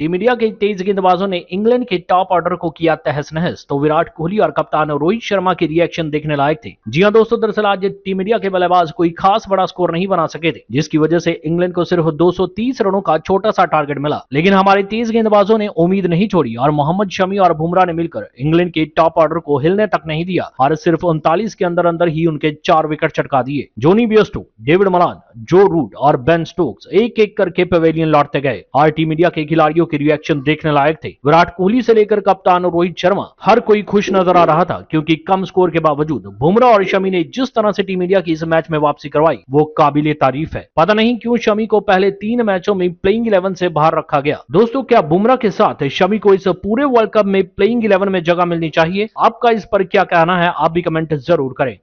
team India के तेज गेंदबाजों ने इंग्लैंड के टॉप ऑर्डर को किया तहस नहस तो विराट कोहली और कप्तान रोहित शर्मा के रिएक्शन देखने लायक थे जी हाँ दोस्तों दरअसल आज टीम इंडिया के बल्लेबाज कोई खास बड़ा स्कोर नहीं बना सके थे जिसकी वजह से इंग्लैंड को सिर्फ 230 रनों का छोटा सा टारगेट मिला लेकिन हमारे तेज गेंदबाजों ने उम्मीद नहीं छोड़ी और मोहम्मद शमी और बुमराह ने मिलकर इंग्लैंड के टॉप ऑर्डर को हिलने तक नहीं दिया और सिर्फ उनतालीस के अंदर अंदर ही उनके चार विकेट चटका दिए Jonny Bairstow David Malan Joe Root और बेन स्टोक्स एक एक करके पवेलियन लौटते गए और टीम इंडिया के खिलाड़ियों के रिएक्शन देखने लायक थे विराट कोहली से लेकर कप्तान रोहित शर्मा हर कोई खुश नजर आ रहा था क्योंकि कम स्कोर के बावजूद बुमराह और शमी ने जिस तरह से टीम इंडिया की इस मैच में वापसी करवाई वो काबिले तारीफ है पता नहीं क्यों शमी को पहले तीन मैचों में प्लेइंग इलेवन से बाहर रखा गया दोस्तों क्या बुमराह के साथ शमी को इस पूरे वर्ल्ड कप में प्लेइंग इलेवन में जगह मिलनी चाहिए आपका इस पर क्या कहना है आप भी कमेंट जरूर करें